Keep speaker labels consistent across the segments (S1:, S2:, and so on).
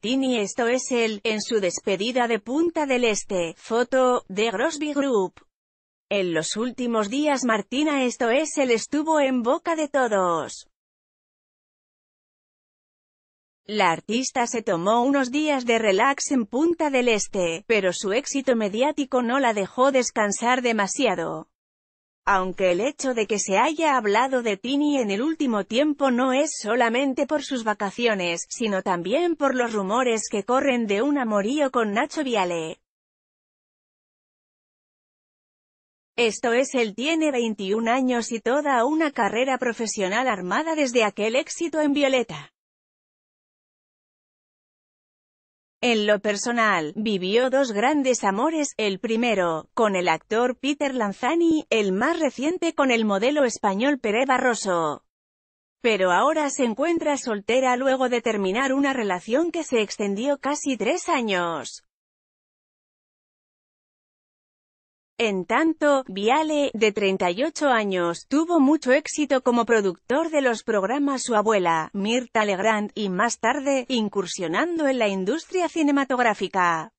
S1: Tini esto es él, en su despedida de Punta del Este, foto, de Grosby Group. En los últimos días Martina esto es él estuvo en boca de todos. La artista se tomó unos días de relax en Punta del Este, pero su éxito mediático no la dejó descansar demasiado aunque el hecho de que se haya hablado de Tini en el último tiempo no es solamente por sus vacaciones, sino también por los rumores que corren de un amorío con Nacho Viale. Esto es él tiene 21 años y toda una carrera profesional armada desde aquel éxito en Violeta. En lo personal, vivió dos grandes amores, el primero, con el actor Peter Lanzani, el más reciente con el modelo español Pere Barroso. Pero ahora se encuentra soltera luego de terminar una relación que se extendió casi tres años. En tanto, Viale, de 38 años, tuvo mucho éxito como productor de los programas Su abuela, Mirta Legrand, y más tarde, incursionando en la industria cinematográfica.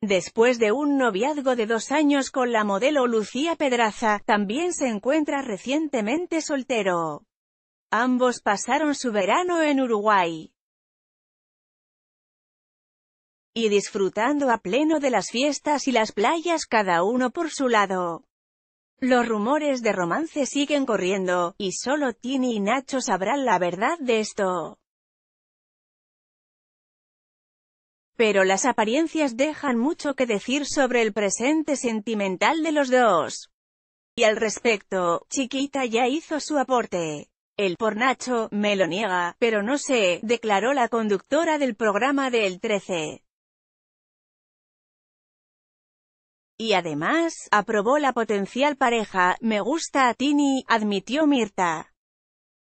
S1: Después de un noviazgo de dos años con la modelo Lucía Pedraza, también se encuentra recientemente soltero. Ambos pasaron su verano en Uruguay y disfrutando a pleno de las fiestas y las playas cada uno por su lado. Los rumores de romance siguen corriendo, y solo Tini y Nacho sabrán la verdad de esto. Pero las apariencias dejan mucho que decir sobre el presente sentimental de los dos. Y al respecto, Chiquita ya hizo su aporte. El por Nacho, me lo niega, pero no sé, declaró la conductora del programa del 13. Y además, aprobó la potencial pareja, me gusta a Tini, admitió Mirta.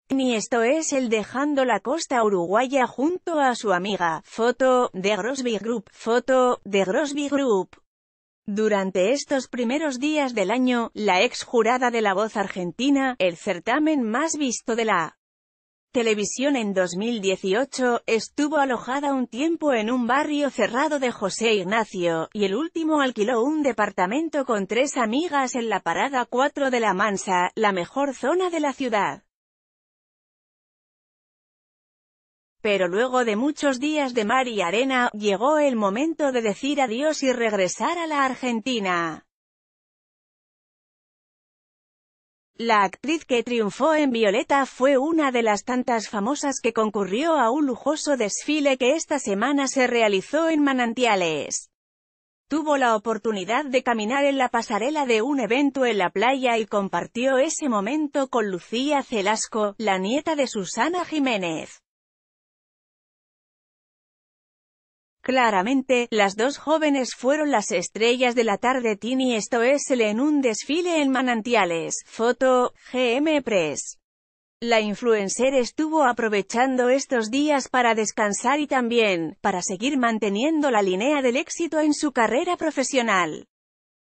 S1: Ni esto es el dejando la costa uruguaya junto a su amiga, foto, de Grosby Group, foto, de Grosby Group. Durante estos primeros días del año, la ex jurada de La Voz Argentina, el certamen más visto de la Televisión en 2018, estuvo alojada un tiempo en un barrio cerrado de José Ignacio, y el último alquiló un departamento con tres amigas en la parada 4 de La Mansa, la mejor zona de la ciudad. Pero luego de muchos días de mar y arena, llegó el momento de decir adiós y regresar a la Argentina. La actriz que triunfó en Violeta fue una de las tantas famosas que concurrió a un lujoso desfile que esta semana se realizó en Manantiales. Tuvo la oportunidad de caminar en la pasarela de un evento en la playa y compartió ese momento con Lucía Celasco, la nieta de Susana Jiménez. Claramente, las dos jóvenes fueron las estrellas de la tarde Tini y esto es en un desfile en Manantiales. Foto, GM Press. La influencer estuvo aprovechando estos días para descansar y también, para seguir manteniendo la línea del éxito en su carrera profesional.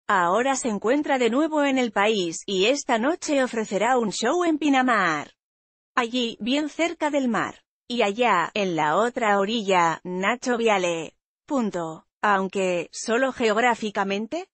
S1: Ahora se encuentra de nuevo en el país, y esta noche ofrecerá un show en Pinamar. Allí, bien cerca del mar. Y allá, en la otra orilla, Nacho Viale. Punto. Aunque, solo geográficamente,